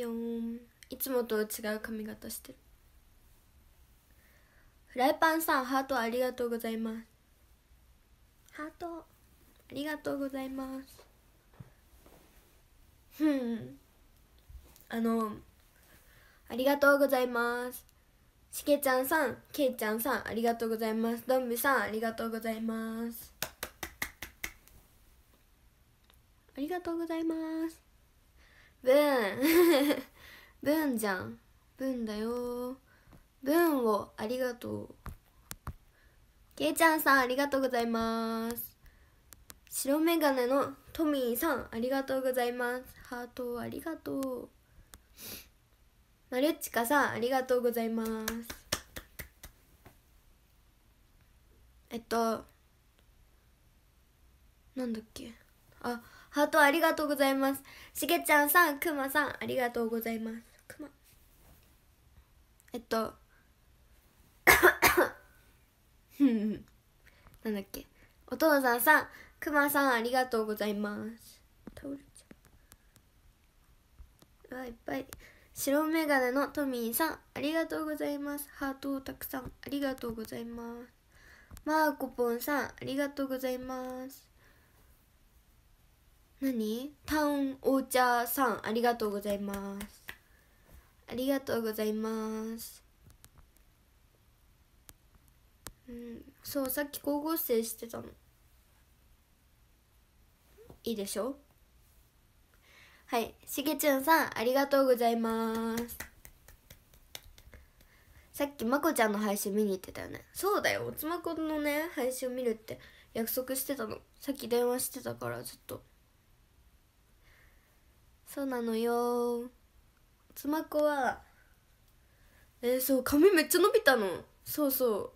よいつもと違う髪型してるフライパンさんハートありがとうございますハートありがとうございますうんあのありがとうございますしけちゃんさんけいちゃんさんありがとうございますどんぶさんありがとうございますありがとうございますブーン ブーンじゃんブーンだよブーンをありがとうけいちゃんさんありがとうございます白眼鏡のトミーさんありがとうございますハートありがとうマルチカさんありがとうございますえっとなんだっけあハートありがとうございます。しげちゃんさん、くまさん、ありがとうございます。くま。えっと、なんだっけ。お父さんさん、くまさん、ありがとうございます。倒れちゃうわ、いっぱい。白眼鏡のトミーさん、ありがとうございます。ハートをたくさん、ありがとうございます。マーコポンさん、ありがとうございます。何タウンお茶さんありがとうございますありがとうございますうんそうさっき光合成してたのいいでしょはいしげちゃんさんありがとうございますさっきまこちゃんの配信見に行ってたよねそうだよおつまこのね配信を見るって約束してたのさっき電話してたからずっとそうなのよつまこはえー、そう髪めっちゃ伸びたのそうそ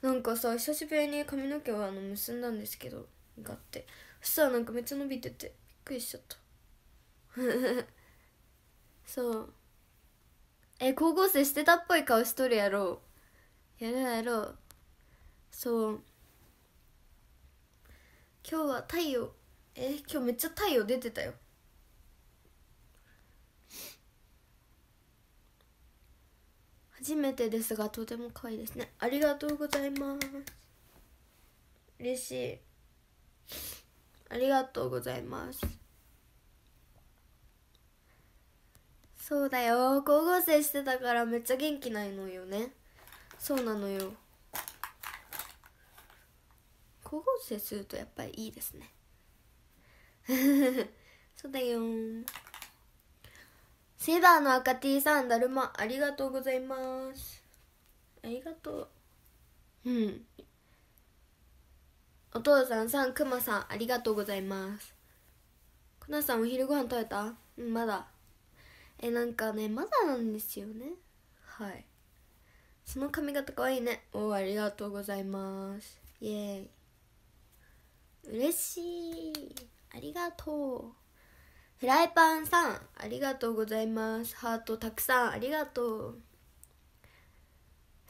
うなんかさ久しぶりに髪の毛をあの結んだんですけどがってそしたらなんかめっちゃ伸びててびっくりしちゃった そうえ高校生してたっぽい顔しとるやろやるやろうそう今日は太陽え今日めっちゃ太陽出てたよ初めてですがとても可愛いですねありがとうございます嬉しいありがとうございますそうだよ高校生してたからめっちゃ元気ないのよねそうなのよ高校生するとやっぱりいいですね そうだよセバーの赤 T さんだるまありがとうございますありがとううんお父さんさんくまさんありがとうございますくなさんお昼ご飯食べたうんまだえなんかねまだなんですよねはいその髪型かわいいねおありがとうございますイエーイ嬉しいありがとうフライパンさんありがとうございますハートたくさんありがとう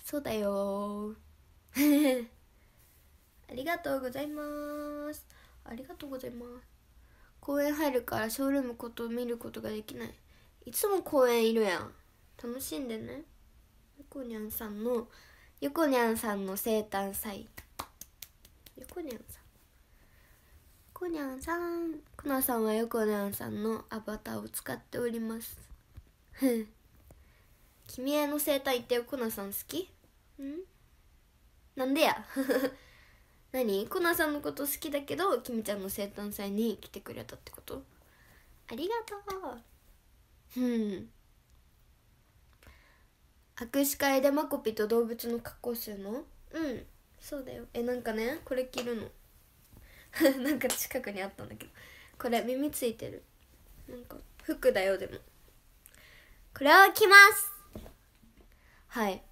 そうだよ ありがとうございますありがとうございます公園入るからショールームこと見ることができないいつも公園いるやん楽しんでねゆこにゃんさんのゆこにゃんさんの生誕祭ゆこにゃんさんコにゃんさんコナさんはヨコニャンさんのアバターを使っております君への生態ってコナさん好きんなんでや 何コナさんのこと好きだけどキミちゃんの生誕祭に来てくれたってことありがとううん握手会でマコピと動物の格好するのうんそうだよえなんかねこれ着るの なんか近くにあったんだけどこれ耳ついてるなんか服だよでもこれを着ますはい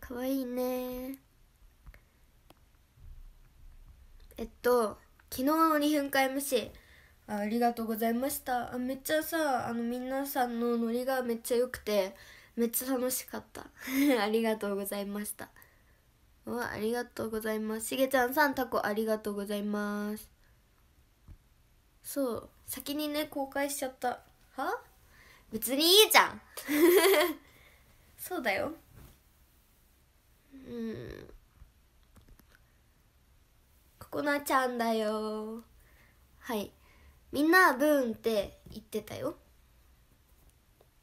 かわいいねえっと昨日の2分間 MC あありがとうございましためっちゃさあの皆さんのノリがめっちゃ良くてめっちゃ楽しかった ありがとうございましたうわありがとうございますしげちゃんさんタコありがとうございますそう先にね公開しちゃったは別にいいじゃん そうだようんココナちゃんだよはいみんなブーンって言ってたよ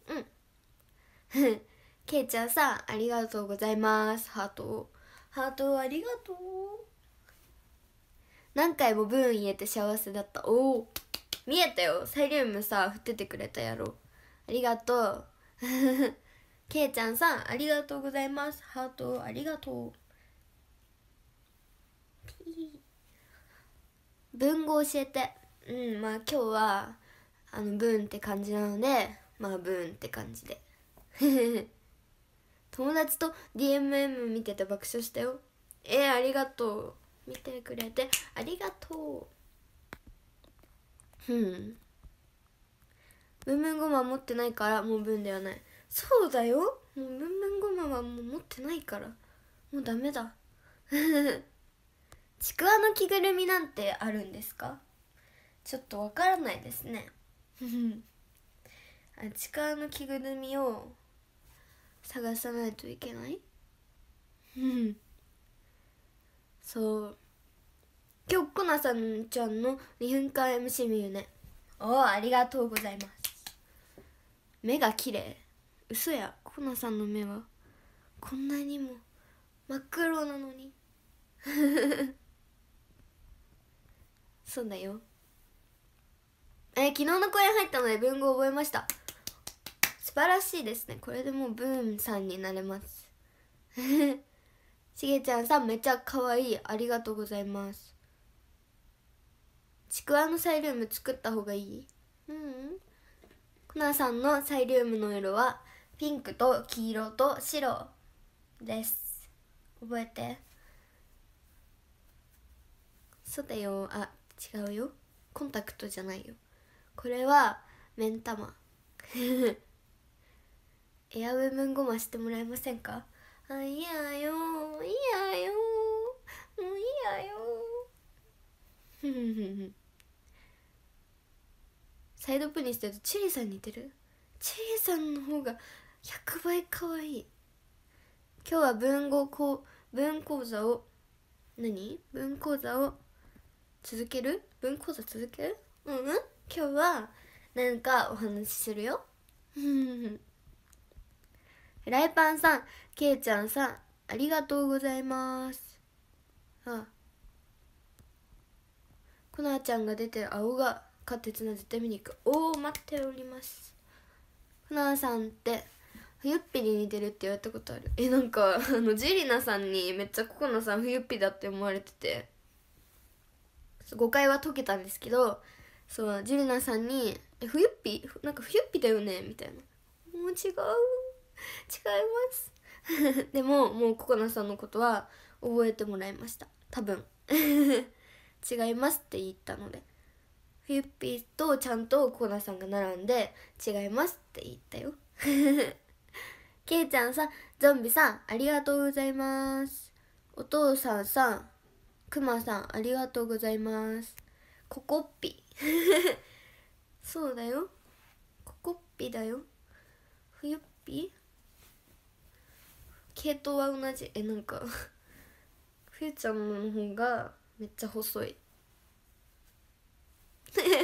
うんけい ちゃんさんありがとうございますハートをハートありがとう何回もブーン言えて幸せだったおお見えたよサイリウムさ振っててくれたやろありがとうけい ちゃんさんありがとうございますハートありがとう文語教えてうんまあ今日はあのンって感じなのでまあブーンって感じで友達と DMM 見てて爆笑したよえー、ありがとう見てくれてありがとううんムンムンゴマ持ってないからもう文ではないそうだよもうムンゴマはもう持ってないからもうダメだ ちくわの着ぐるみなんてあるんですかちょっとわからないですねあちくわの着ぐるみを探さないといけないうんそう今日コナさんちゃんの2分間 MC 見るねおおありがとうございます目が綺麗嘘やコナさんの目はこんなにも真っ黒なのに そうだよえ昨日の公演入ったので文語覚えました晴らしいですねこれでもうブーンさんになれますしげ ちゃんさんめっちゃ可愛いありがとうございますちくわのサイリウム作った方がいいうんコナさんのサイリウムの色はピンクと黄色と白です覚えてそうだよあ違うよコンタクトじゃないよこれは目ん玉 エアウェムンゴマしてもらえませんかあいやよいやよもういやよサイドプにしてるとチリさん似てるチリさんの方が100倍可愛い今日は文語講文講座を何文講座を続ける文講座続けるうん、うん、今日はなんかお話しするよ。フライパンさん、けいちゃんさん、ありがとうございます。ああ。コナーちゃんが出て、青が勝ってつな絶対見に行く。おお、待っております。コナーさんって、冬っぴに似てるって言われたことある。え、なんか、あの、ジェリナさんにめっちゃココナさん冬っぴだって思われてて、誤解は解けたんですけど、そう、ジュリナさんに、え、冬っぴなんか冬っぴだよねみたいな。もう違う 違います でももうココナさんのことは覚えてもらいました多分 違いますって言ったのでフゆッピーとちゃんとココナさんが並んで違いますって言ったよけいちゃんさんゾンビさんありがとうございますお父さんさんくまさんありがとうございますココッピそうだよココッピだよふゆっぴ系統は同じえなんか冬ちゃんの方がめっちゃ細い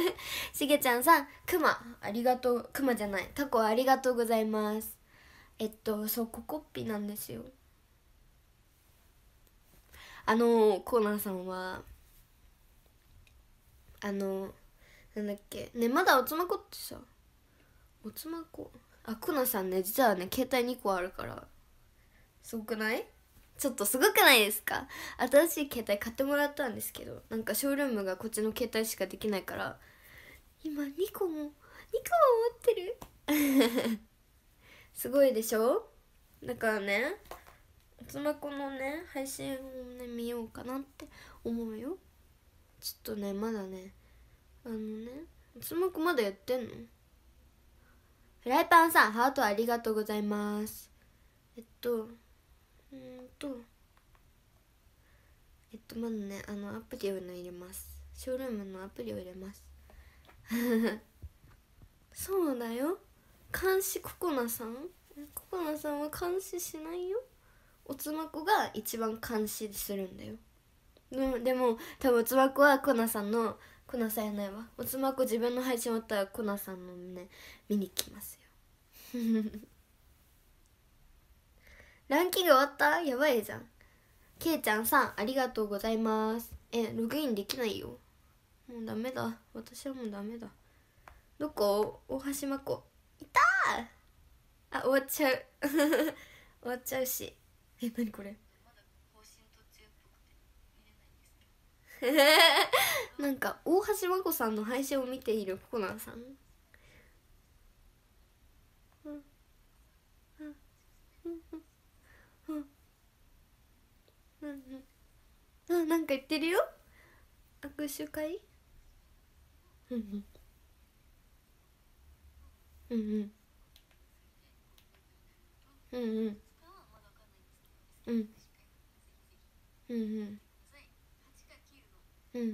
しげちゃんさんくまありがとうくまじゃないタコありがとうございますえっとそうココッピなんですよあのコーナーさんはあのなんだっけねまだおつまこってさおつまこあコーナーさんね実はね携帯2個あるからすごくないちょっとすごくないですか新しい携帯買ってもらったんですけどなんかショールームがこっちの携帯しかできないから今2個も2個も持ってる すごいでしょだからねつまこのね配信をね見ようかなって思うよちょっとねまだねあのねつまこまだやってんのフライパンさんハートありがとうございますえっとうんとえっとまずねあのアプリを、入れますショールームのアプリを入れます そうだよ監視ココナさんココナさんは監視しないよおつまこが一番監視するんだよでも多分おつまこはコナさんのコナさんやないわおつまこ自分の配信終わったらコナさんのね見に来ますよランキング終わったやばいじゃん。けいちゃんさん、ありがとうございます。え、ログインできないよ。もうダメだ。私はもうダメだ。どこ大橋真子。いたあ、終わっちゃう。終わっちゃうし。え、なにこれ。なんか、大橋真子さんの配信を見ているココナンさん。うんうんあなんか言ってるよ握手会うんうんうんうんうんうんうんうんうんうんうん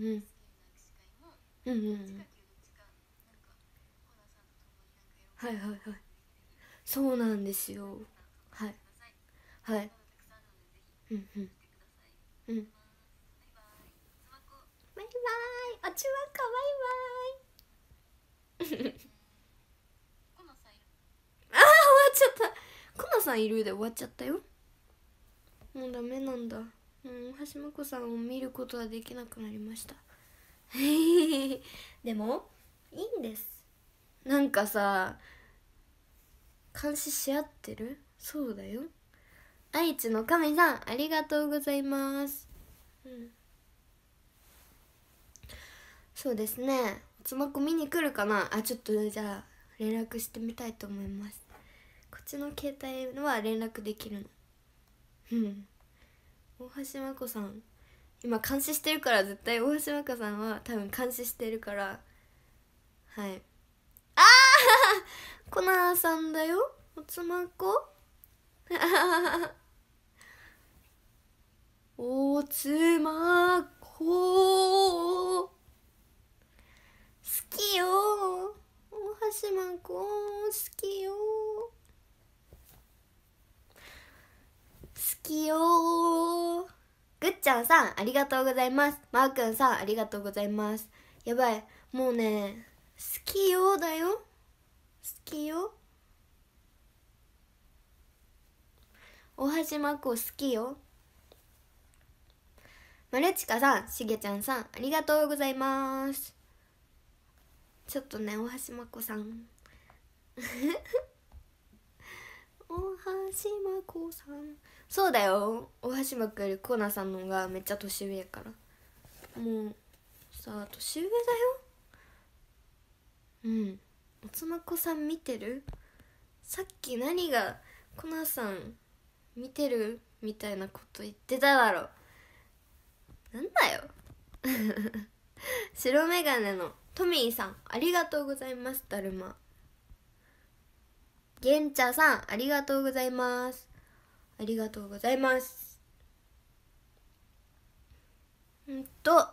うんうんはいはいはいそうなんですよはいはいうんうんうんバイバイあちわかバイバイああ終わっちゃったコナさんいるで終わっちゃったよもうダメなんだうん橋真子さんを見ることはできなくなりました でもいいんですなんかさ監視し合ってるそうだよ愛知の亀さんありがとうございます、うん、そうですねつまこ見に来るかなあちょっとじゃあ連絡してみたいと思いますこっちの携帯は連絡できるのうん大橋真子さん今監視してるから絶対大橋真子さんは多分監視してるからはいああ コナーさんだよおつまこおつまこ好きよおはしまこ好きよ好きよぐっちゃんさんありがとうございますまーくんさんありがとうございますやばいもうね好きよだよ好きよおはしまこ好きよマルチカさん、しげちゃんさん、ありがとうございます。ちょっとね、大橋まこさん。大橋まこさん。そうだよ。大橋まこよりコーナさんの方がめっちゃ年上やから。もう、さあ、年上だよ。うん。おつまこさん見てるさっき何がコナさん見てるみたいなこと言ってただろなんだよ 白眼鏡のトミーさんありがとうございますだるまげんちゃさんありがとうございますありがとうございますうんとあ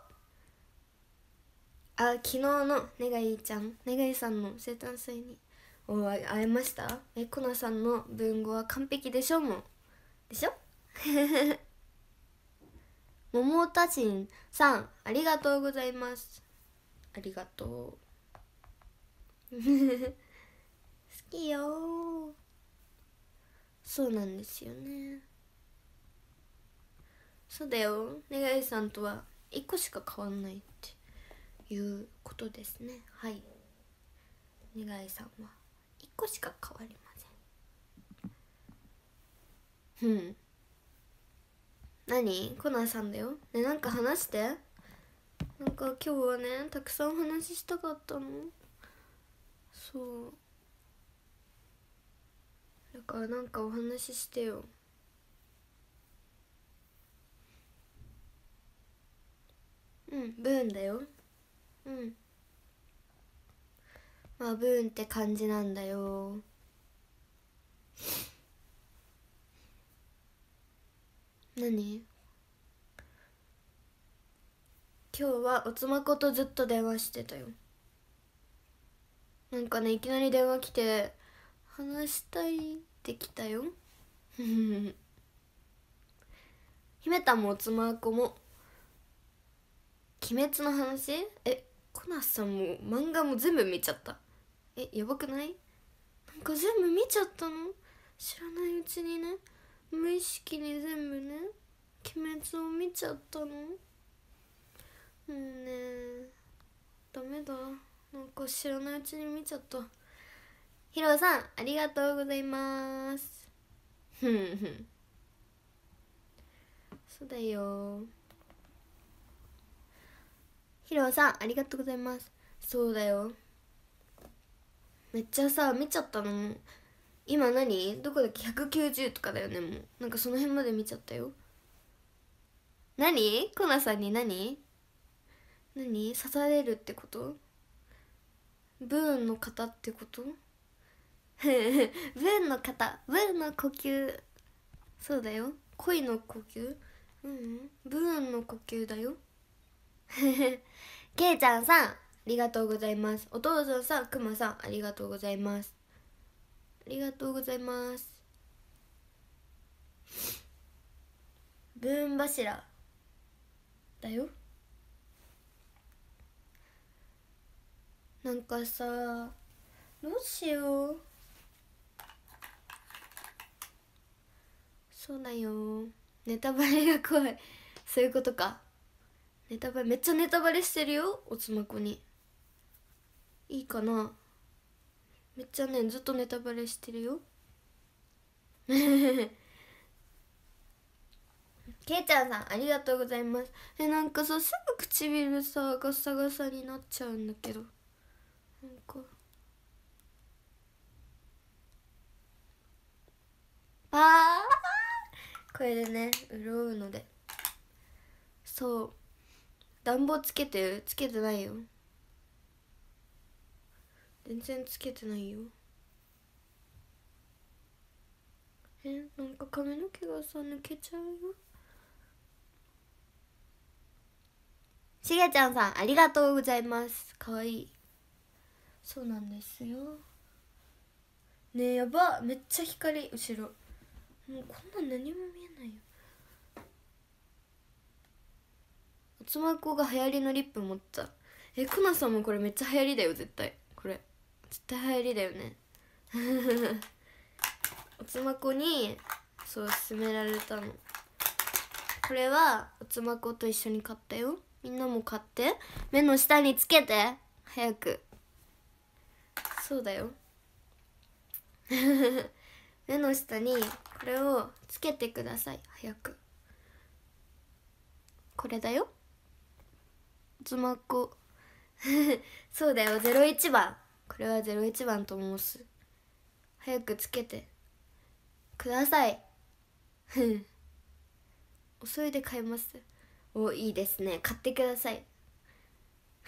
昨日のねがいちゃんねがいさんの生誕祭にお会えましたえこなさんの文語は完璧でしょうもでしょ 桃たちんさんありがとうございますありがとう 好きよそうなんですよねそうだよ願いさんとは一個しか変わんないっていうことですねはい願いさんは一個しか変わりませんうん何コナンさんだよねなんか話してなんか今日はねたくさんお話ししたかったのそうだからなんかお話ししてようんブーンだようんまあブーンって感じなんだよ何今日はおつまことずっと電話してたよなんかねいきなり電話来て「話したい」って来たよ 姫たもおつまこも「鬼滅の話」えコナさんも漫画も全部見ちゃったえやばくないなんか全部見ちゃったの知らないうちにね無意識に全部ね鬼滅を見ちゃったのもうねダメだなんか知らないうちに見ちゃったヒロさんありがとうございますふんふんそうだよヒロさんありがとうございますそうだよめっちゃさ見ちゃったの今何どこだっけ190とかだよねもうなんかその辺まで見ちゃったよ何コナさんに何何刺されるってことブーンの方ってことブーンの方ブーンの呼吸そうだよ恋の呼吸うん、うん、ブーンの呼吸だよけいちゃんさんありがとうございますお父さんさんくまさんありがとうございますありがとうございます分柱だよなんかさどうしようそうだよネタバレが怖いそういうことかネタバレめっちゃネタバレしてるよおつまこにいいかなめっちゃねずっとネタバレしてるよけい ちゃんさんありがとうございますえなんかさすぐ唇さガサガサになっちゃうんだけどなんかあーこれでね潤うのでそう暖房つけてるつけてないよ全然つけてないよえなんか髪の毛がさ抜けちゃうよしげちゃんさんありがとうございますかわいいそうなんですよねえやばめっちゃ光後ろもうこんなん何も見えないよつまこが流行りのリップ持ったえくなさんもこれめっちゃ流行りだよ絶対絶対流行りだよね おつまこにそう勧められたのこれはおつまこと一緒に買ったよみんなも買って目の下につけて早くそうだよ 目の下にこれをつけてください早くこれだよおつまこ そうだよ01番これは01番と申す早くつけてください 遅いで買いますおいいですね買ってください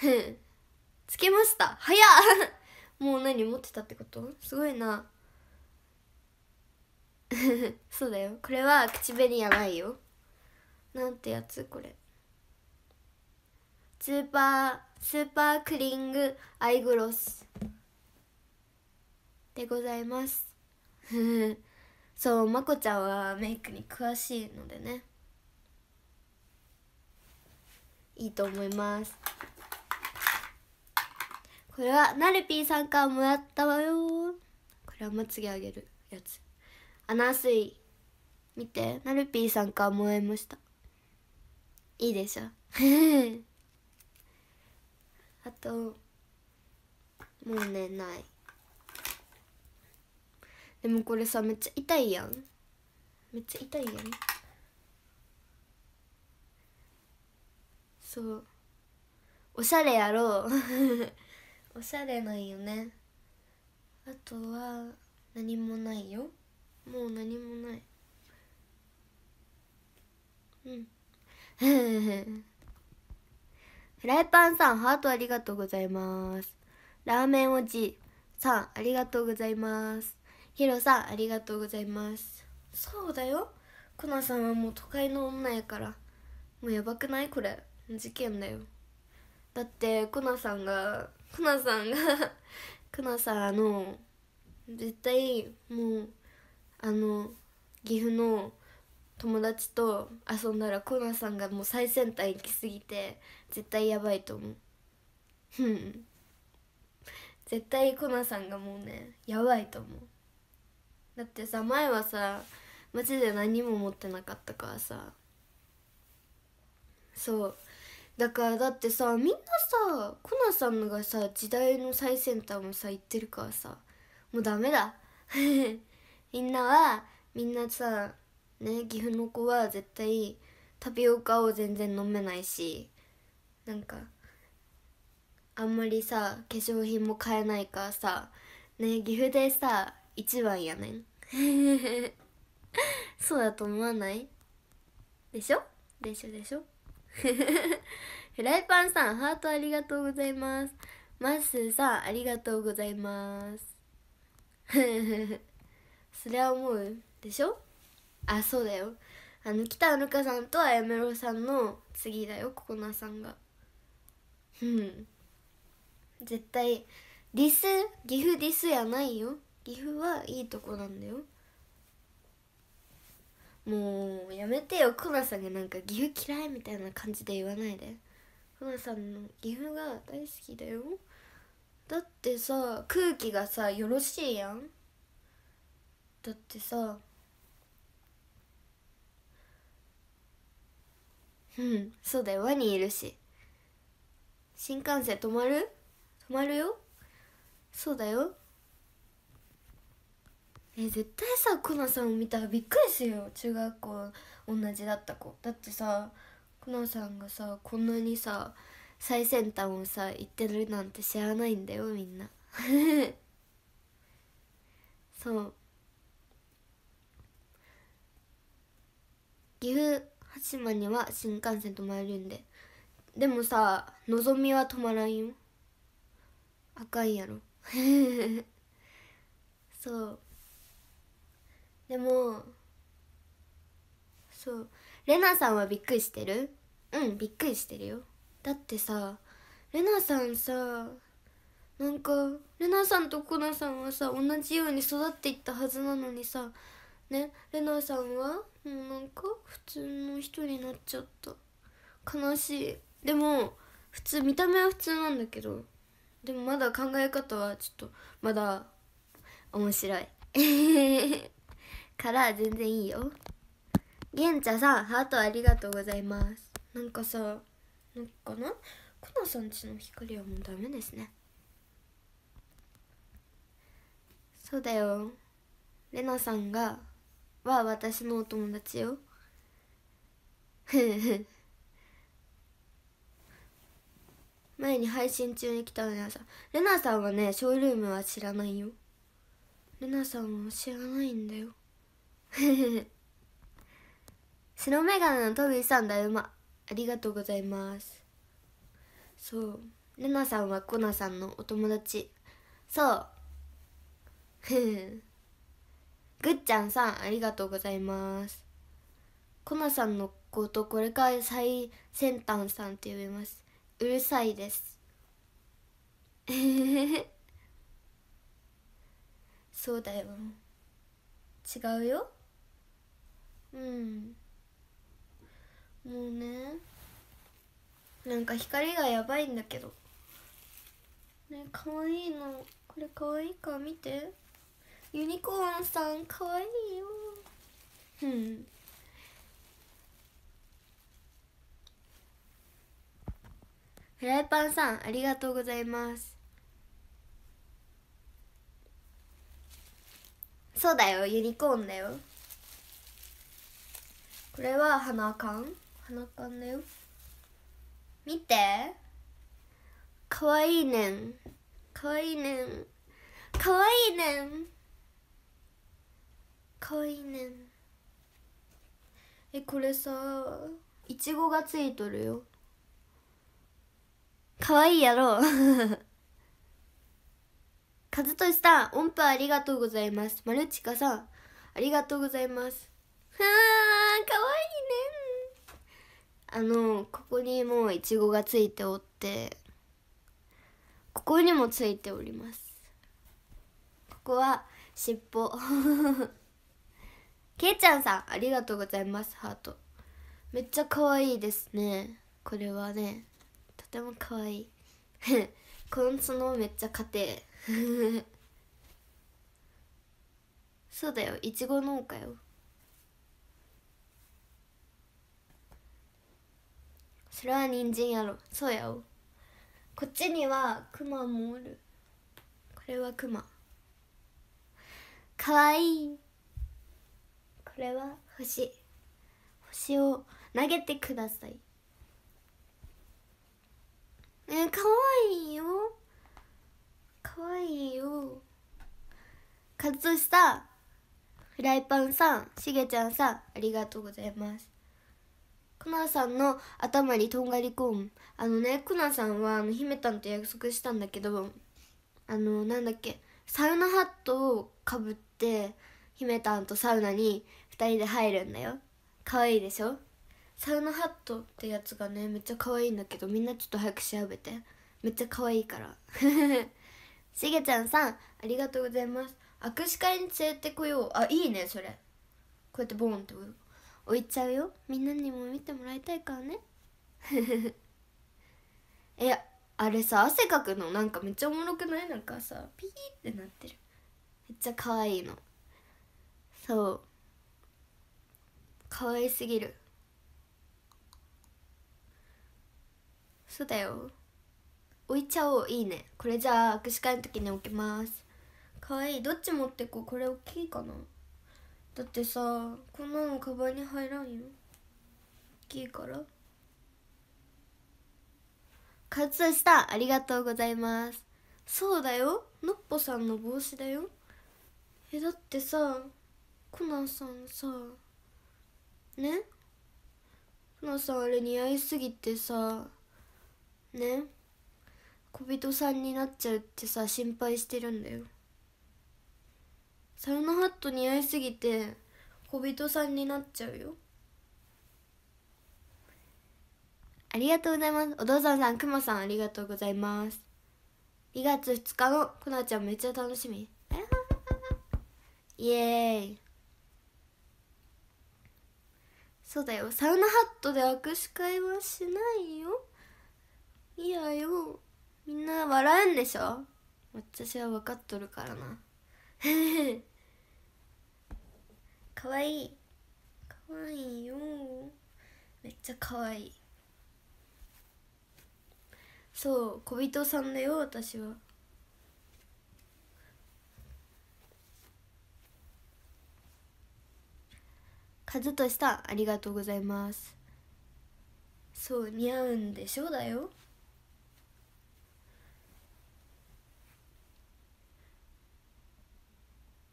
つけました早っ もう何持ってたってことすごいなそうだよこれは口紅やないよなんてやつこれスーパースーパークリングアイグロスでございます そうまこちゃんはメイクに詳しいのでねいいと思いますこれはなるぴーさんからもらったわよこれはまつげあげるやつ穴水い見てなるぴーさんからもらいましたいいでしょ あともうねないでもこれさめっちゃ痛いやんめっちゃ痛いやんそうおしゃれやろう おしゃれないよねあとは何もないよもう何もないうん フライパンさんハートありがとうございますラーメンおじさんありがとうございますヒロさんありがとうございますそうだよコナさんはもう都会の女やからもうやばくないこれ事件だよだってコナさんがコナさんがコ ナさんあの絶対もうあの岐阜の友達と遊んだらコナさんがもう最先端行きすぎて絶対やばいと思ううん絶対コナさんがもうねやばいと思うだってさ前はさマジで何も持ってなかったからさそうだからだってさみんなさコナさんのがさ時代の最先端もさ言ってるからさもうダメだ みんなはみんなさね岐阜の子は絶対タピオカを全然飲めないしなんかあんまりさ化粧品も買えないからさね岐阜でさ一番やねん そうだと思わないでしょでしょでしょ フライパンさんハートありがとうございますまっすーさんありがとうございます それは思うでしょあそうだよあの北ぬかさんとあやめろさんの次だよココナさんがうん絶対ディス岐阜ディスやないよ岐阜はいいとこなんだよもうやめてよクマさんがなんか岐阜嫌いみたいな感じで言わないでクマさんの岐阜が大好きだよだってさ空気がさよろしいやんだってさうんそうだよワニいるし新幹線止まる止まるよそうだよえ絶対さくナさんを見たらびっくりするよ中学校同じだった子だってさくナさんがさこんなにさ最先端をさ行ってるなんて知らないんだよみんな そう岐阜羽島には新幹線止まれるんででもさのぞみは止まらんよあかんやろ そうでもそうレナさんはびっくりしてるうんびっくりしてるよだってさレナさんさなんかレナさんとコナさんはさ同じように育っていったはずなのにさねレナさんはもうなんか普通の人になっちゃった悲しいでも普通見た目は普通なんだけどでもまだ考え方はちょっとまだ面白いから全然いいよげんちゃさんハートありがとうございますなんかさなんかなコナさんちの光はもうダメですねそうだよレナさんがは私のお友達よ前に配信中に来たのナさレナさんはねショールームは知らないよレナさんは知らないんだよ白眼鏡のトビーさんだよまありがとうございますそうレナさんはコナさんのお友達そう ぐっちゃんさんありがとうございますコナさんのことこれから最先端さんって呼びますうるさいです そうだよ違うようんもうねなんか光がやばいんだけどねかわいいのこれかわいいか見てユニコーンさんかわいいようんフライパンさんありがとうございますそうだよユニコーンだよこれは鼻缶鼻缶だよ見てかわいいねんかわいいねんかわいいねんかわいいねんえこれさいちごがついとるよかわいいやろかとしさん音符ありがとうございますマルチカさんありがとうございますあのここにもういちごがついておってここにもついておりますここは尻尾けい ちゃんさんありがとうございますハートめっちゃ可愛いですねこれはねとても可愛い この角めっちゃ家庭 そうだよいちご農家よそれは人参やろそうやおこっちにはクマもおるこれはクマかわいいこれは星星を投げてくださいえー、かわいいよかわいいよカツオさんフライパンさんしげちゃんさんありがとうございますクナさんの頭にとんがりコーンあのねクナさんはあの姫たんと約束したんだけどあのなんだっけサウナハットをかぶって姫たんとサウナに2人で入るんだよかわいいでしょサウナハットってやつがねめっちゃかわいいんだけどみんなちょっと早く調べてめっちゃかわいいから しげちゃんさんありがとうございます握手会に連れてこようあいいねそれこうやってボンって置いちゃうよみんなにも見てもらいたいからねえ あれさ汗かくのなんかめっちゃおもろくないなんかさピーってなってるめっちゃ可愛いのそう可愛すぎるそうだよ置いちゃおういいねこれじゃあ握手会の時に置きます可愛いどっち持ってこうこれ大きいかなだってさこんなのカバンに入らんよ大きいから勝吉したありがとうございますそうだよのっぽさんの帽子だよえだってさコナンさんさねコナンさんあれ似合いすぎてさね小人さんになっちゃうってさ心配してるんだよサウナハット似合いすぎて小人さんになっちゃうよありがとうございますお父さんさんくまさんありがとうございます2月2日のこなちゃんめっちゃ楽しみイエーイそうだよサウナハットで握手会はしないよいやよみんな笑うんでしょ私は分かっとるからな h e h かわいいかわいいよめっちゃかわいいそう小人さんだよ私は和としたありがとうございますそう似合うんでしょうだよ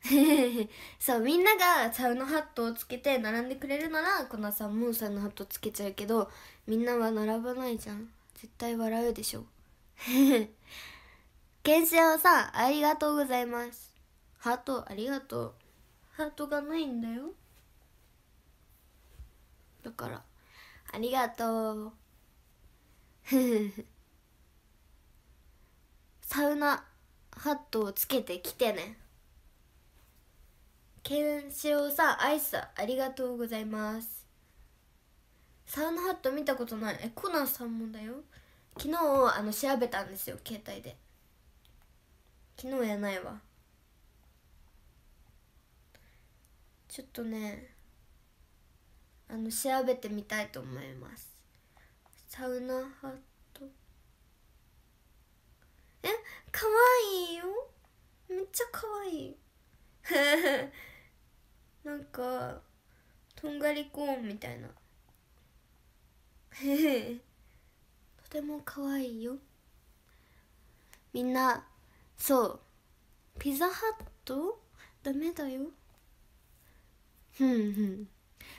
そうみんながサウナハットをつけて並んでくれるならこのさんもサウナハットつけちゃうけどみんなは並ばないじゃん絶対笑うでしょ ケンシさんありがとうございますハートありがとうハートがないんだよだからありがとう サウナハットをつけてきてねケンシロウさんアイスありがとうございますサウナハット見たことないえコナンさんもだよ昨日あの調べたんですよ携帯で昨日やないわちょっとねあの調べてみたいと思いますサウナハットえかわいいよめっちゃかわいいなんかとんがりコーンみたいな とても可愛いよみんなそうピザハットダメだよふんふん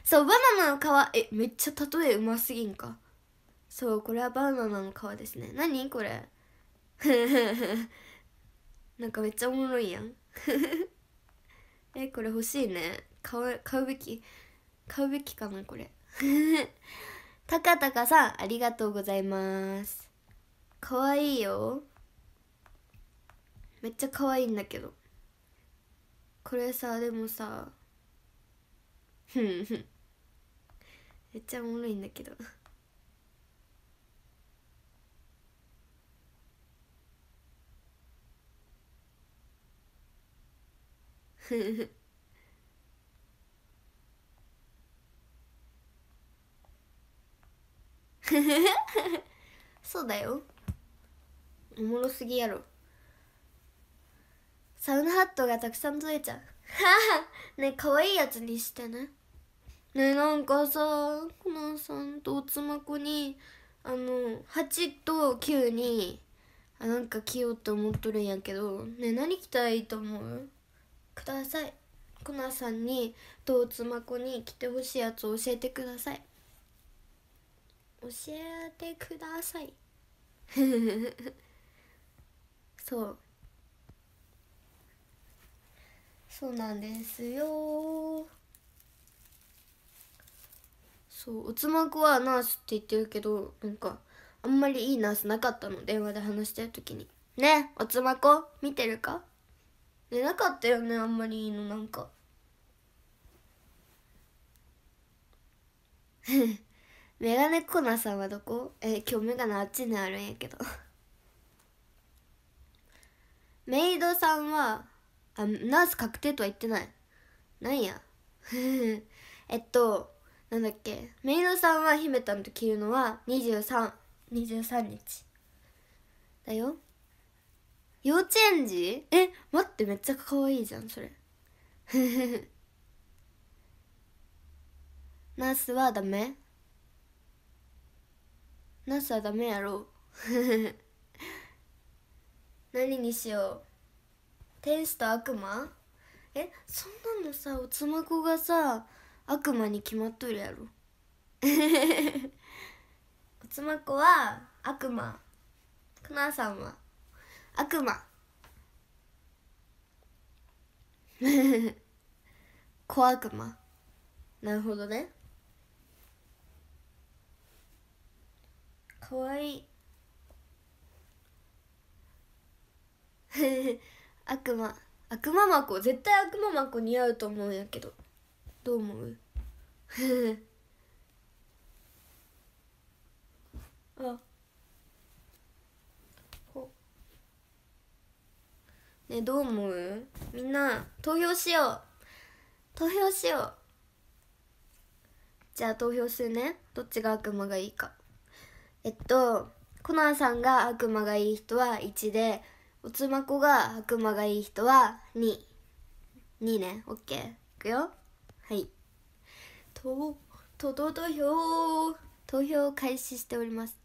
そうバナナの皮えめっちゃ例えうますぎんかそうこれはバナナの皮ですね何これ なんかめっちゃおもろいやん えこれ欲しいね買う買うべき買うべきかなこれたかたかさんありがとうございますかわいいよめっちゃ可愛いんだけどこれさでもさふんふんめっちゃおもろいんだけどふふん そうだよおもろすぎやろサウナハットがたくさん取れちゃう ね可愛いやつにしてねねなんかさコナンさんとおつまこにあの8と9にあなんか着ようって思っとるんやけどね何着たいと思うくださいコナンさんにとおつまこに着てほしいやつを教えてください教えてください そうそうなんですよそうおつまくはナースって言ってるけどなんかあんまりいいナースなかったの電話で話してる時にねおつまこ見てるかねなかったよねあんまりいいのなんか h メガネコナさんはどこえ今日メガネあっちにあるんやけど メイドさんはあナース確定とは言ってないなんや えっとなんだっけメイドさんは姫たんと着るのは2323 23日だよ幼稚園児え待ってめっちゃ可愛いじゃんそれ ナースはダメ NASA ダメやろ 何にしよう天使と悪魔えそんなのさおつまこがさ悪魔に決まっとるやろおつまこは悪魔かなさんは悪魔 小悪魔なるほどねかわいい 悪魔悪魔まこ絶対悪魔まこ似合うと思うんやけどどう思う あほねどう思うみんな投票しよう投票しようじゃあ投票するねどっちが悪魔がいいかえっとコナンさんが悪魔がいい人は1でおつまこが悪魔がいい人は22ね OK いくよはいととと投票投票を開始しております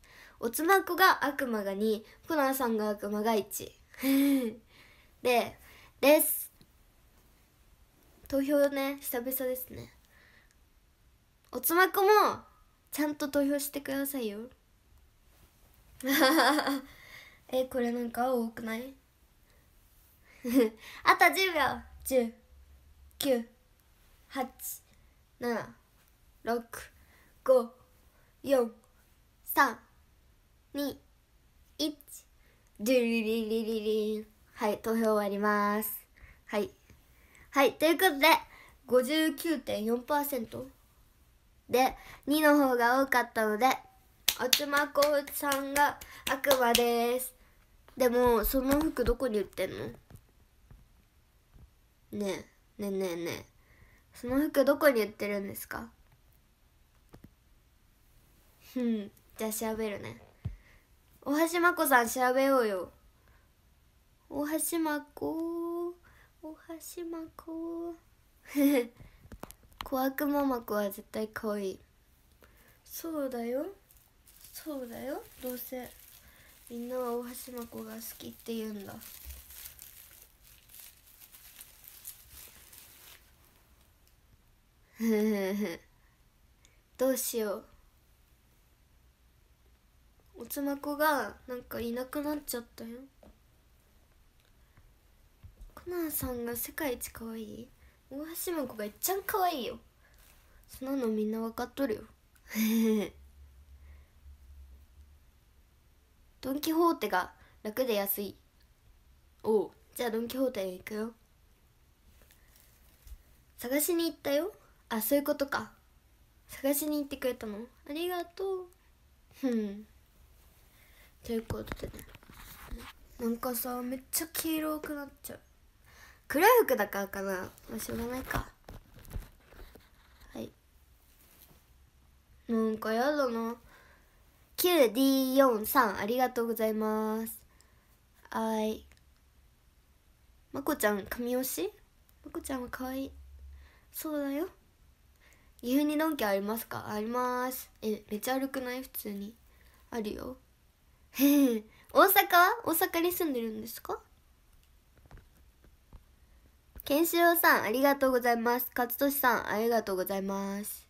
おつまこが悪魔が2コナンさんが悪魔が1 でです投票ね久々ですねおつまこもちゃんと投票してくださいよ えこれなんか多くない あと10秒10987654321ドゥリリリリリンはい投票終わりますはいはいということで59.4%で2の方が多かったのであつまこさんが悪魔ですでもその服どこに売ってんのねえねえねえねえその服どこに売ってるんですかうんじゃあ調べるね大橋まこさん調べようよ大橋まこ大橋まこ 小悪魔マ子は絶対可愛いそうだよそうだよどうせみんなは大橋真子が好きって言うんだどうしようおつまこがなんかいなくなっちゃったよコナンさんが世界一可愛い大橋真子がいっちゃん可愛いよそんなのみんな分かっとるよへへへドン・キホーテが楽で安いおうじゃあドン・キホーテへ行くよ探しに行ったよあそういうことか探しに行ってくれたのありがとううんということでねなんかさめっちゃ黄色くなっちゃう暗い服だからかなまあしょうがないかはいなんかやだな 9D4 3ありがとうございますはいまこちゃん神推しまこちゃんは可愛いそうだよ岐阜にドンキありますかありますえめっちゃ悪くない普通にあるよ 大阪は大阪に住んでるんですかケンシロウさんありがとうございます勝利さんありがとうございます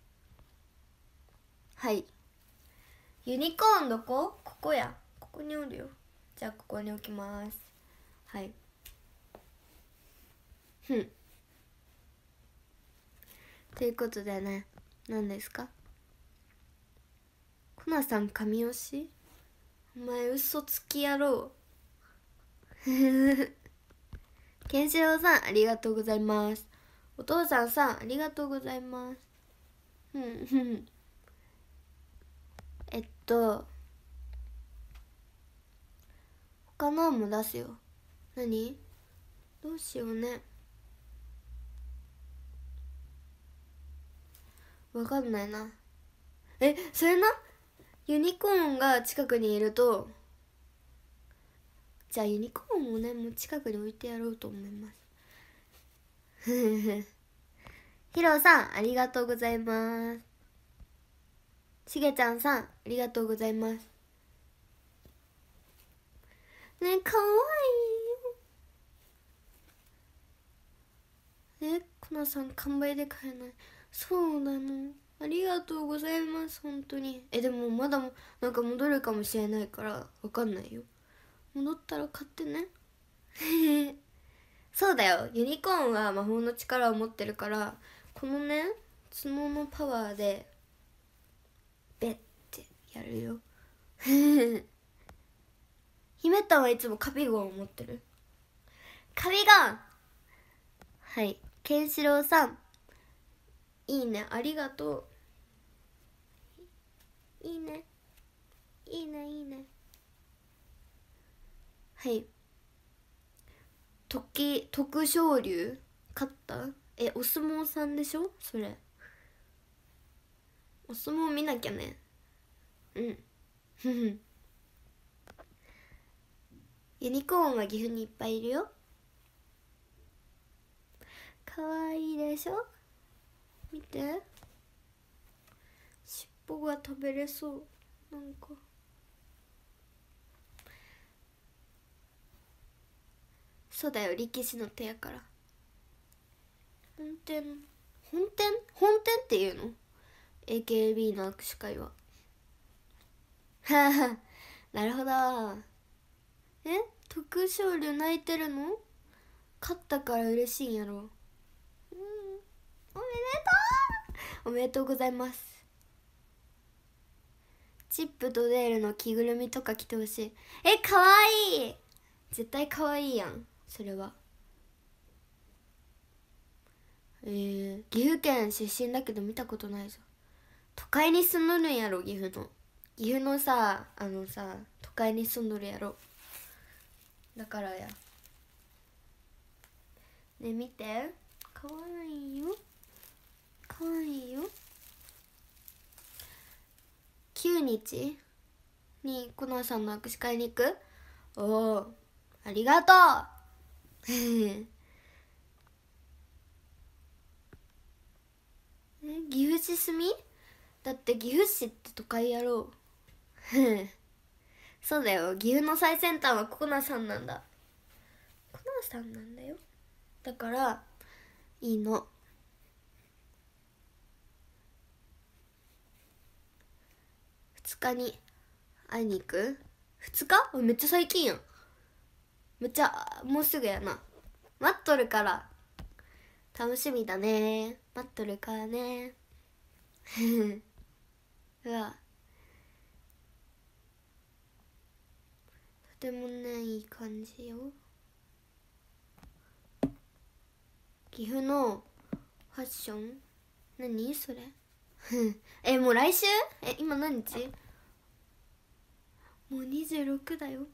はいユニコーンどこここやここにおるよじゃあここに置きますはいふんということでね何ですかコナさん神押しお前嘘つき野郎ケンシロウさんありがとうございますお父さんさんありがとうございますうんうんえっと他のも出すよ何どうしようねわかんないなえそれなユニコーンが近くにいるとじゃあユニコーンをねもう近くに置いてやろうと思いますヒロさんありがとうございますしげちゃんさんありがとうございますねかわいいえこなさん完売で買えないそうだなありがとうございます本当にえでもまだなんか戻るかもしれないからわかんないよ戻ったら買ってね そうだよユニコーンは魔法の力を持ってるからこのね角のパワーでやるよ姫 たんはいつもカビゴンを持ってるカビゴンはいケンシロウさんいいねありがとういいねいいねいいねはい時徳昇龍勝ったえお相撲さんでしょそれお相撲見なきゃねうん ユニコーンは岐阜にいっぱいいるよかわいいでしょ見て尻尾が食べれそうなんかそうだよ力士の手やから本店本店本店っていうの AKB の握手会は なるほどえ徳勝龍泣いてるの勝ったから嬉しいんやろうんおめでとうおめでとうございますチップとデールの着ぐるみとか着てほしいえかわいい絶対かわいいやんそれはえー、岐阜県出身だけど見たことないぞ都会に住むるんやろ岐阜の岐阜のさあのさ都会に住んどるやろだからやね見てかわいいよかわいいよ9日にコナンさんの握手会に行くおおありがとう え岐阜市住みだって岐阜市って都会やろう そうだよ岐阜の最先端はココナさんなんだココナさんなんだよだからいいの2日に会いに行く2日めっちゃ最近やんめっちゃもうすぐやな待っとるから楽しみだね待っとるからね うわでもねいい感じよ岐阜のファッション何それ えもう来週え今何日もう26だよ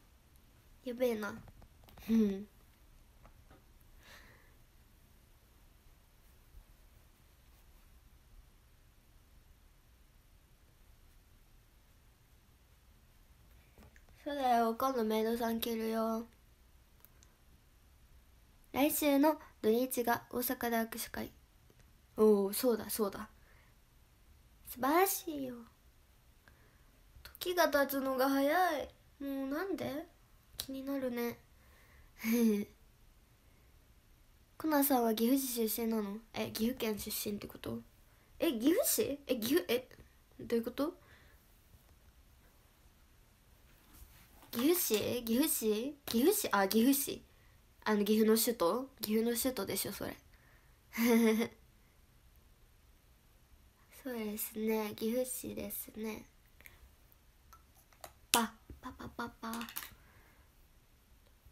やべえなうんそうだよ今度メイドさん着るよ来週の土日が大阪で握手会おおそうだそうだ素晴らしいよ時が経つのが早いもうなんで気になるね コナさんは岐阜市出身なのえ岐阜県出身ってことえ岐阜市え岐阜えどういうこと岐阜市岐阜市岐阜市あ岐阜市あの岐阜の首都岐阜の首都でしょそれ そうですね岐阜市ですねパパパパパ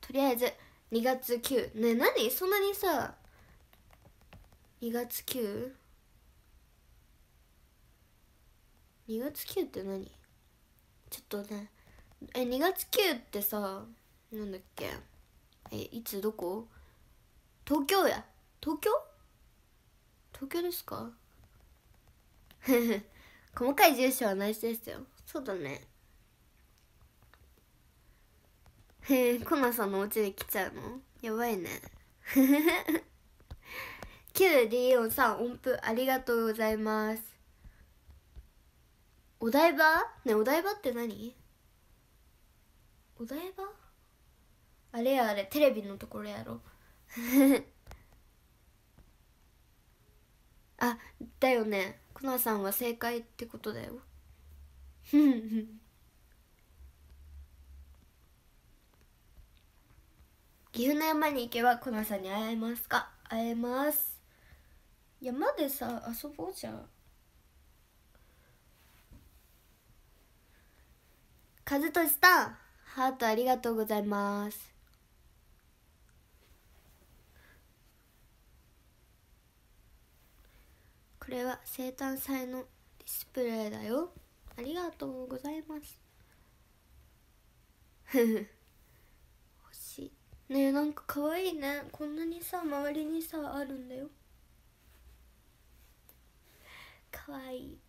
とりあえず2月9ね何そんなにさ2月 9? 2月9って何ちょっとねえ2月9ってさなんだっけえいつどこ東京や東京東京ですか 細かい住所は内緒ですよそうだねへえコナさんのお家で来ちゃうのやばいね Q リオンさん音符ありがとうございますお台場ねお台場って何お台場あれやあれテレビのところやろ あだよねくナさんは正解ってことだよ 岐阜の山に行けばくナさんに会えますか会えます山でさ遊ぼうじゃん和俊さんハートありがとうございます。これは生誕祭のディスプレイだよ。ありがとうございます。欲しい。ねえ、なんか可愛いね。こんなにさ、周りにさ、あるんだよ。可愛いい。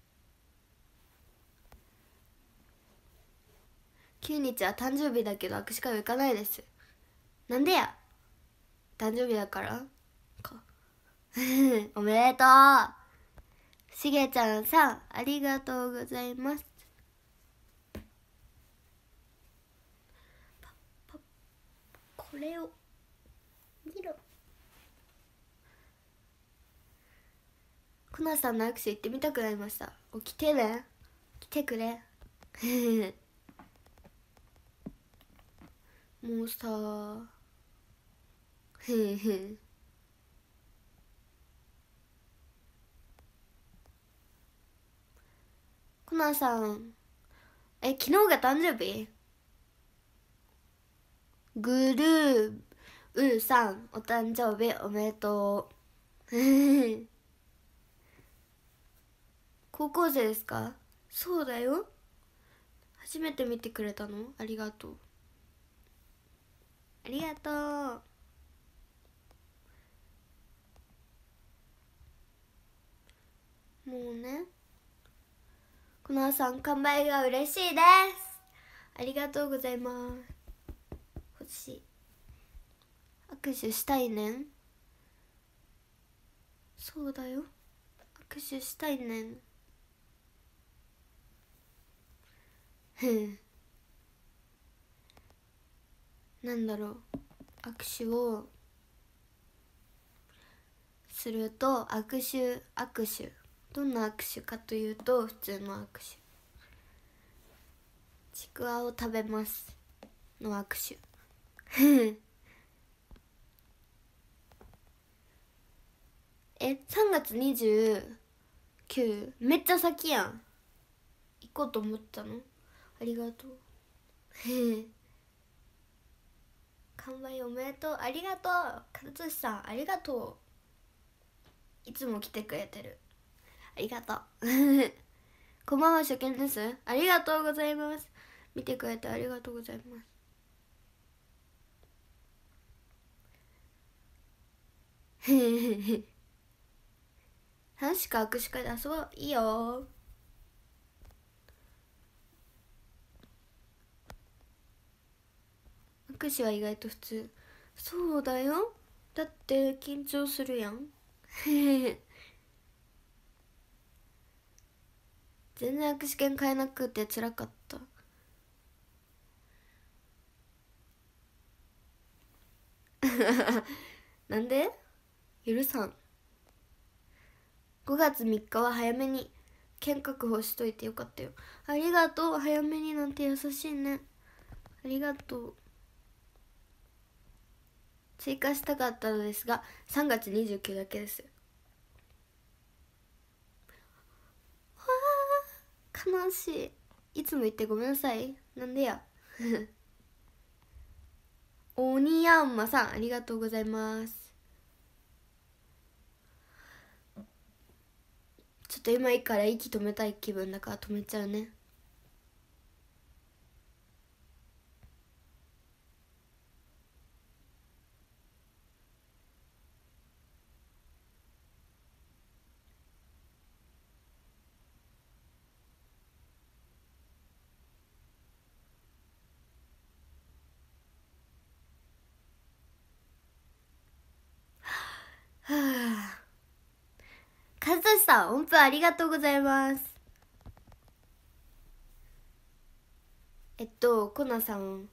9日は誕生日だけど握手会は行かないですなんでや誕生日だからか おめでとうしげちゃんさんありがとうございますこれを見ろコナさんの握手行ってみたくなりました起きてね来てくれもうさへんへんコナンさんえ昨日が誕生日グルーうさんお誕生日おめでとう高校生ですかそうだよ初めて見てくれたのありがとうありがとうもうねこの朝完売が嬉しいですありがとうございます欲しい握手したいねんそうだよ握手したいねんふんなんだろう握手をすると握手握手どんな握手かというと普通の握手ちくわを食べますの握手 え3月29めっちゃ先やん行こうと思ったのありがとうへえ 完売おめでとうありがとうかしさんありがとういつも来てくれてるありがとう こんばんは初見ですありがとうございます見てくれてありがとうございますへへへ話か握手会で遊ぼういいよ福祉は意外と普通そうだよだって緊張するやん 全然握手券買えなくてつらかった なんで許さん5月3日は早めに券確保しといてよかったよありがとう早めになんて優しいねありがとう追加したかったのですが3月29だけですわあ悲しいいつも言ってごめんなさいなんでや鬼 やんまさんありがとうございますちょっと今いいから息止めたい気分だから止めちゃうねし音符ありがとうございますえっとコナさん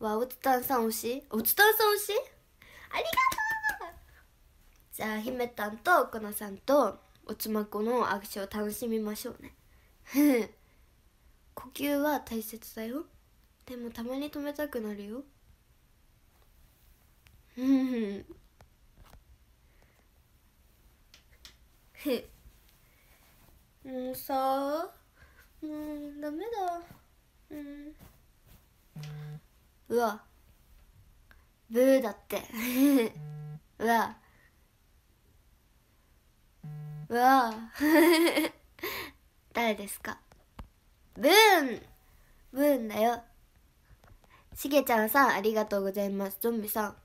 はおつたんさん推しおつたんさん推しありがとうじゃあひたんとコナさんとおつまこの握手を楽しみましょうね 呼吸は大切だよでもたまに止めたくなるようんもうさもうダメだうんうわブーだって うわうわ 誰ですかブーンブーンだよしげちゃんさんありがとうございますゾンビさん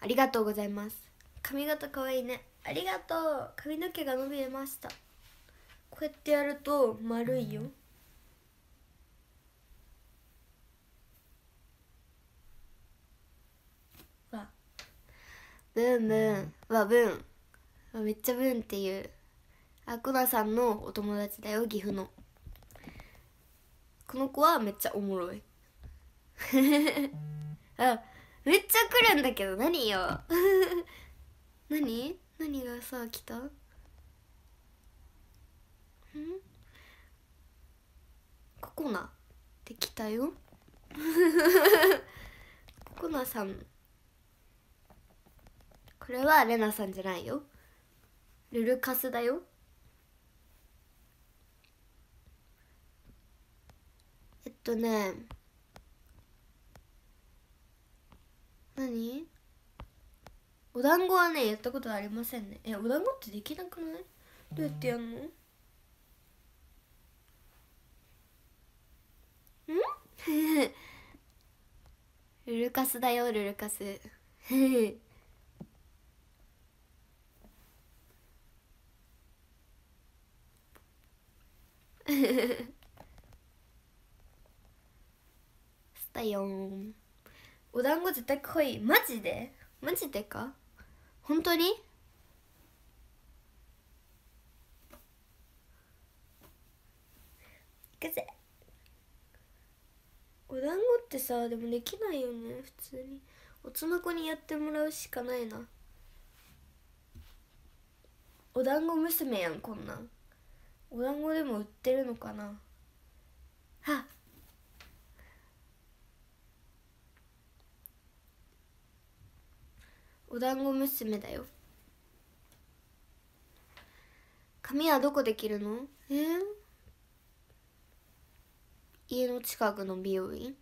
ありがとうございます髪型かわいいねありがとう髪の毛が伸びましたうやってやると丸いよわブンブンわブンめっちゃブンっていうあコナさんのお友達だよ岐阜のこの子はめっちゃおもろい あめっちゃ来るんだけど何よ 何何がさ来たココナって来たよ ココナさんこれはレナさんじゃないよルルカスだよえっとね何お団子はねやったことありませんねえお団子ってできなくないどうやってやんのルルカスだよルルカススタヨンお団子絶対濃いマジでマジでか本当にいくぜお団子ってさでもできないよね普通におつまこにやってもらうしかないなお団子娘やんこんなんお団子でも売ってるのかなはお団子娘だよ髪はどこで切るのえー家の近くの美容院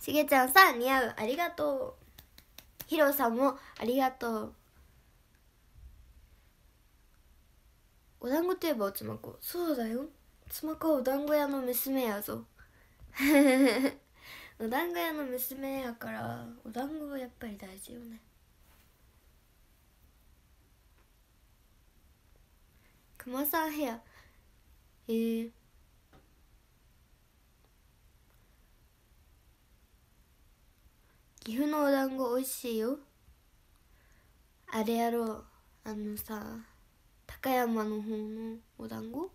しげ ちゃんさん似合うありがとうひろさんもありがとうお団子といえばおつまこそうだよつまこはお団子屋の娘やぞ お団子屋の娘やからお団子はやっぱり大事よねくまさん部屋へえー、岐阜のお団子美味しいよあれやろうあのさ高山の方のお団子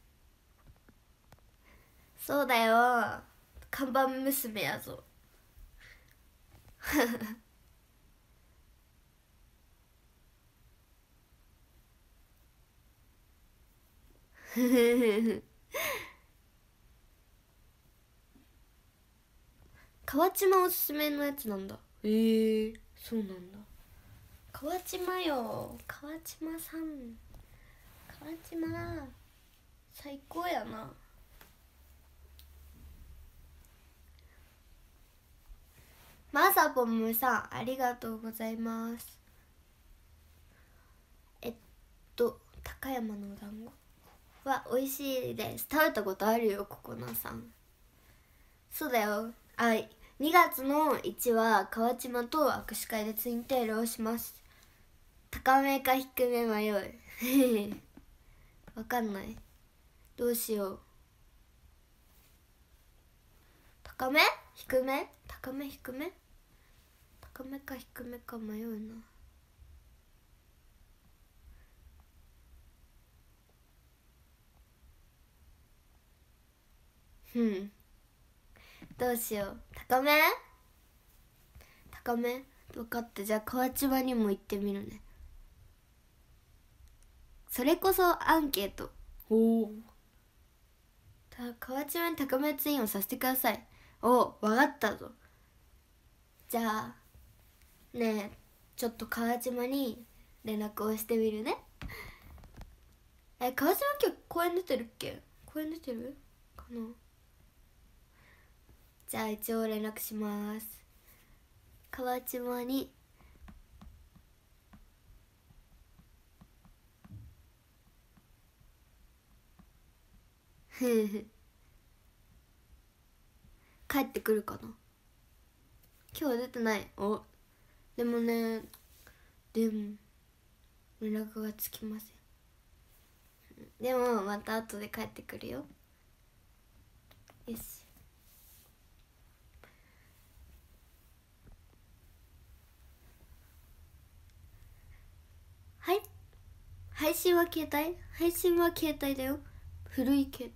そうだよ看板娘やぞ 内 島おすすめのやつなんだえー、そうなんだ内島よ内島さん内島最高やなまさぽむさんありがとうございますえっと高山の団子は美味しいです食べたことあるよココナさんそうだよはい2月の1は川島と握手会でツインテールをします高めか低め迷う わかんないどうしよう高め低め高め低め高めか低めか迷うなうんどうしよう高め高め分かったじゃあ河内場にも行ってみるねそれこそアンケートおお河内場に高めツインをさせてくださいお分かったぞじゃあねえちょっと川島に連絡をしてみるねえ川島今日公園出てるっけ公園出てるかなじゃあ一応連絡します川島にふふ帰ってくるかな今日出てないおでもねでも連絡がつきませんでもまた後で帰ってくるよよし配信は携帯配信は携帯だよ古い携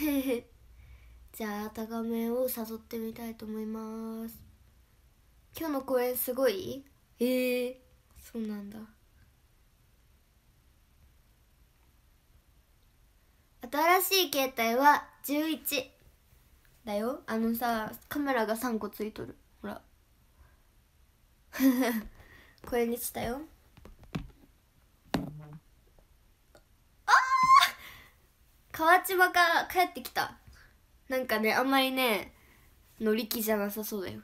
帯うん じゃあガめを誘ってみたいと思います今日の公演すごいええー、そうなんだ新しい携帯は11だよあのさカメラが3個ついとるほら これにたよあ河川島か帰ってきたなんかねあんまりね乗り気じゃなさそうだよ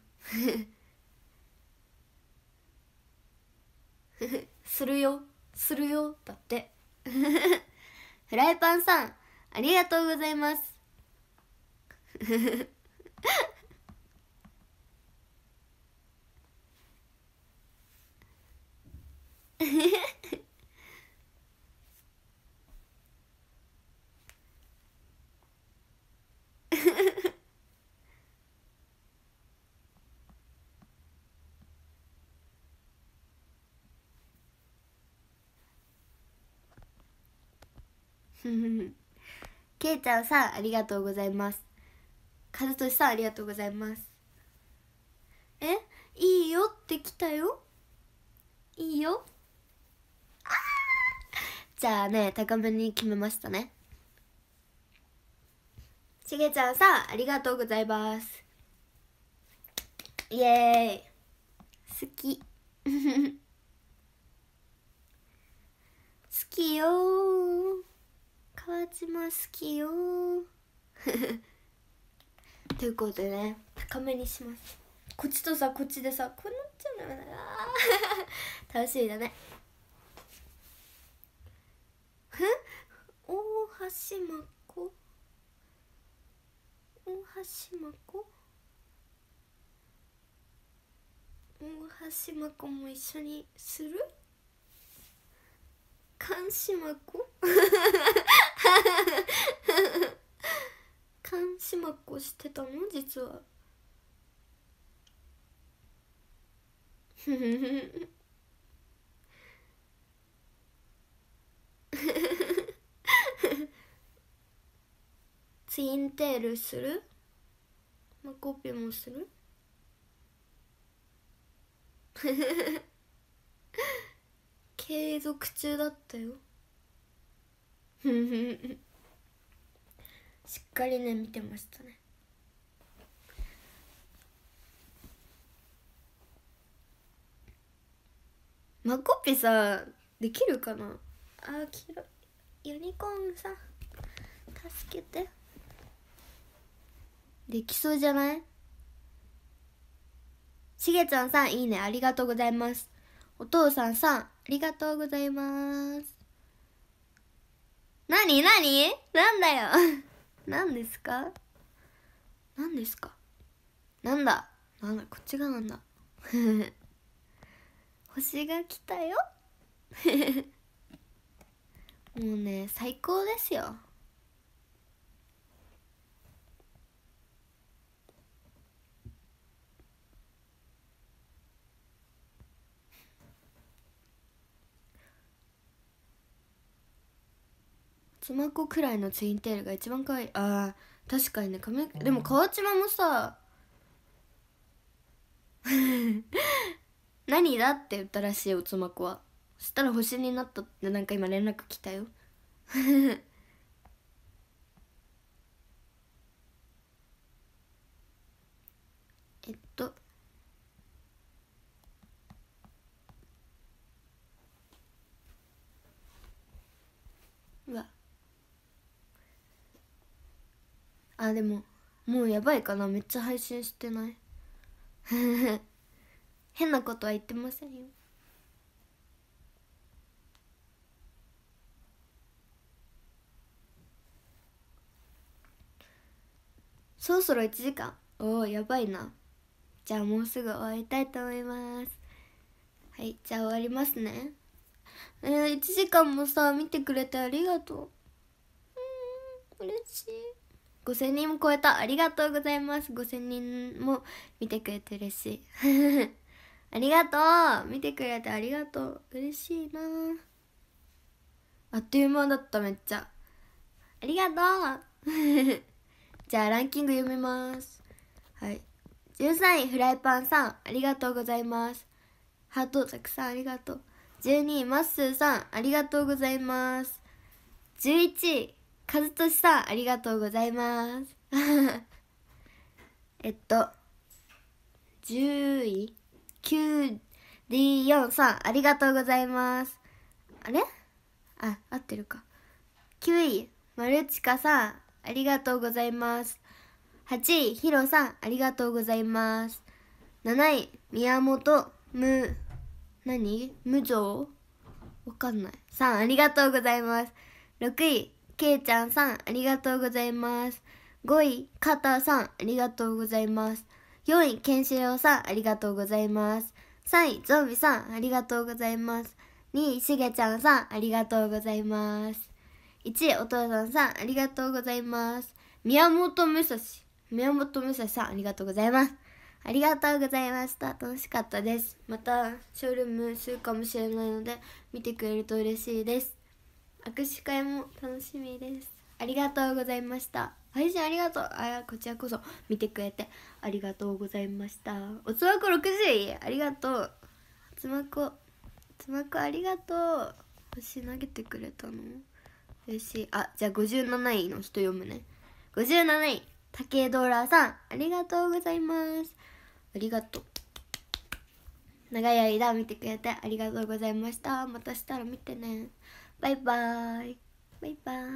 するよするよだって フライパンさんありがとうございますけいちゃんさんありがとうございます和俊さんありがとうございますえいいよって来たよいいよじゃあね高めに決めましたねしげちゃんさんありがとうございますイエーイ好き 好きよ川島好きよ ということでね高めにしますこっちとさこっちでさこうなっちゃうんだよね 楽しみだねえ大橋まこ大橋まこ大橋まこも一緒にする関島子関 島子してたの実はふふふ ツインテールするマコピもする 継続中だったよ しっかりね見てましたねマコピさできるかなあ黄色ユニコーンさん助けてできそうじゃないしげちゃんさんいいねありがとうございますお父さんさんありがとうございますなになになんだよ何 ですか何ですかなんだなんだこっちがなんだ 星が来たよ もうね最高ですよつまこくらいのツインテールが一番可愛いああ確かにね髪でも川島もさ 何だって言ったらしいおつまこはそしたら星になったってなんか今連絡来たよ えっとうわあでももうやばいかなめっちゃ配信してない 変なことは言ってませんよそろそろ1時間おおやばいなじゃあもうすぐ終わりたいと思いますはいじゃあ終わりますねえー、1時間もさ見てくれてありがとううん嬉しい5000人も超えたありがとうございます5000人も見てくれて嬉しい ありがとう見てくれてありがとう嬉しいなあっという間だっためっちゃありがとうじゃあランキング読みます。はい。13位、フライパンさん、ありがとうございます。ハートたくさんありがとう。12位、まっすーさん、ありがとうございます。11位、和ずさん、ありがとうございます。えっと、10位、9D4 さん、ありがとうございます。あれあ、合ってるか。9位、マルチかさん、ありがとうございます。8位、ヒロさん、ありがとうございます。7位、宮本、む、何無情わかんない。さん、ありがとうございます。6位、けいちゃんさん、ありがとうございます。5位、かたさん、ありがとうございます。4位、けんしろうさん、ありがとうございます。3位、ゾンビさん、ありがとうございます。2位、しげちゃんさん、ありがとうございます。1お父さんさんありがとうございます宮本武蔵宮本武蔵さんありがとうございますありがとうございました楽しかったですまたショールームするかもしれないので見てくれると嬉しいです握手会も楽しみですありがとうございました配信ありがとうあこちらこそ見てくれてありがとうございましたおつまこ60位ありがとうつまこつまこありがとう星投げてくれたの嬉しいあじゃあ57位の人読むね57位武井ドーラーさんありがとうございますありがとう長い間見てくれてありがとうございましたまたしたら見てねバイバーイバイバーイ